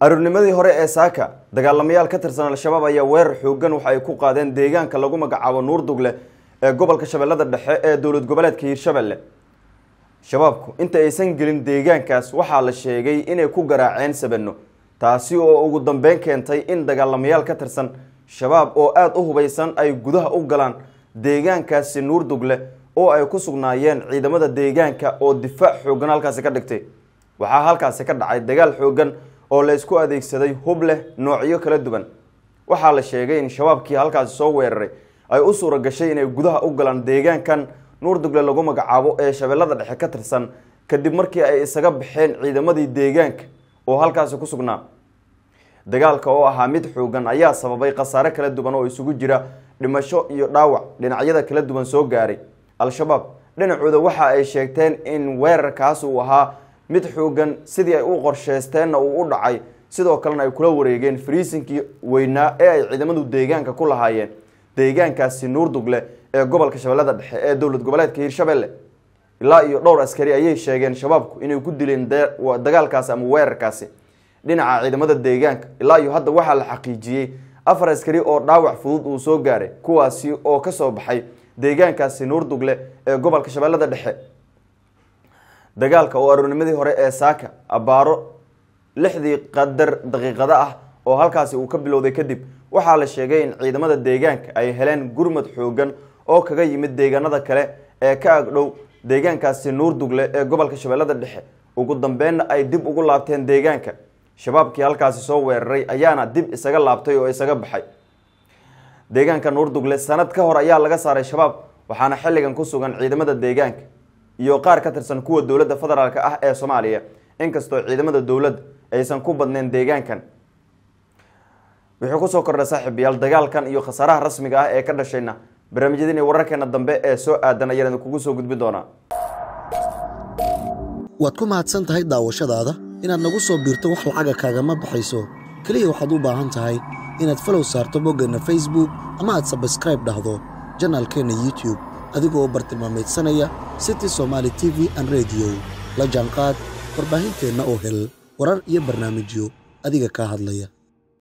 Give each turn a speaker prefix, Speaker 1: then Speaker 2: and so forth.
Speaker 1: aroornimadii hore ee saaka dagaalamayaal ka tirsan al-shabaab ayaa weerar xoogan waxa ay ku qaadeen deegaanka lagu magacaabo nuurdugle ee gobolka shabeellada dhexe ee dowlad goboleedka hiirshabelle shabaabku inta aysan gelin deegaankaas waxaa la sheegay inay ku garaaceen sabanno taasi oo ugu dambeyn keentay in dagaalamayaal ka tirsan shabaab oo aada u hubaysan ay gudaha u galaan deegaankaasi nuurdugle oo ay ku sugnaayeen ciidamada deegaanka oo difaac xooggan halkaasi ka dhigtay waxaa halkaasi ka dhacay dagaal xooggan oo laysku adeegsaday hub leh noocyo kala duwan waxaa la sheegay in shabaabkii halkaasi soo weeraray ay u suura gashay inay gudaha u galaan deegaankan nuur dugle lagu magacaabo ee shabeellada dhexe ka tirsan kadib markii ay isaga baxeen ciidamadii deegaanka oo halkaasi ku sugnaa dagaalka oo ahaa mid xooggan ayaa sababay khasaare kala duwan oo isugu jira dhimasho iyo dhaawac dhinacyada kala duwan soo gaaray al-shabaab dhinacooda waxa ay sheegteen in weerarkaas uu ahaa mid xoogan sidii ay u qorsheysteenna uu u dhacay sidoo kalena ay kula wareegeen fariisinkii weynaa ee ay ciidamadu deegaanka ku lahaayeen deegaankaasi nuurdugle ee gobolka shabeellada dhexe ee dowlad goboleedka hiirshabelle ilaa iyo dhowr askari ayay sheegeen shabaabku inay ku dileen dagaalkaasi ama weerarkaasi dhinaca ciidamada deegaanka ilaa iyo hadda waxaa la xaqiijiyey afar askari oo dhaawac fudud uu soo gaaray kuwaasi oo kasoo baxay deegaankaasi nuurdugle ee gobolka shabeellada dhexe dagaalka oo aroornimadii hore ee saaka abbaaro lixdii qadar daqiiqada ah oo halkaasi uu ka bilowday kadib waxaa la sheegay in ciidamada deegaanka ay heleen gurmad xoogan oo kaga yimid deegaanada kale ee ka agdhow deegaankaasi nuurdugle ee gobolka shabeellada dhexe ugu dambeenna ay dib ugu laabteen deegaanka shabaabkii halkaasi soo weeraray ayaana dib isaga laabtay oo isaga baxay deegaanka nuurdugle sanad ka hor ayaa laga saaray shabaab waxaana xilligan ku sugan ciidamada deegaanka iyo qaar ka tirsan kuwa dowladda federaalka ah ee soomaaliya inkastoo ciidamada dowladda aysan ku badnayn deegaankan wuxuu kusoo kordhay saaxiibayaal dagaalkan iyo khasaaraha rasmiga ah ee ka dhashayna barnaamijyadeen wararkeena dambe ee soo aadan ayaan idinkugu soo gudbin doonaa
Speaker 2: waad ku mahadsan tahay daawashadaada inaad nagu soo biirto wax lacaga kaagama baxayso keliya waxaad u baahan tahay inaad falow saarto boggeenna facebook ama aad sabskraib dhahdo janaalkeenna youtube adigoo bartilmaamaydsanaya city somaali t v an rediyo la jaanqaad warbaahinteenna oo hel warar iyo barnaamijyo adiga kaa hadlaya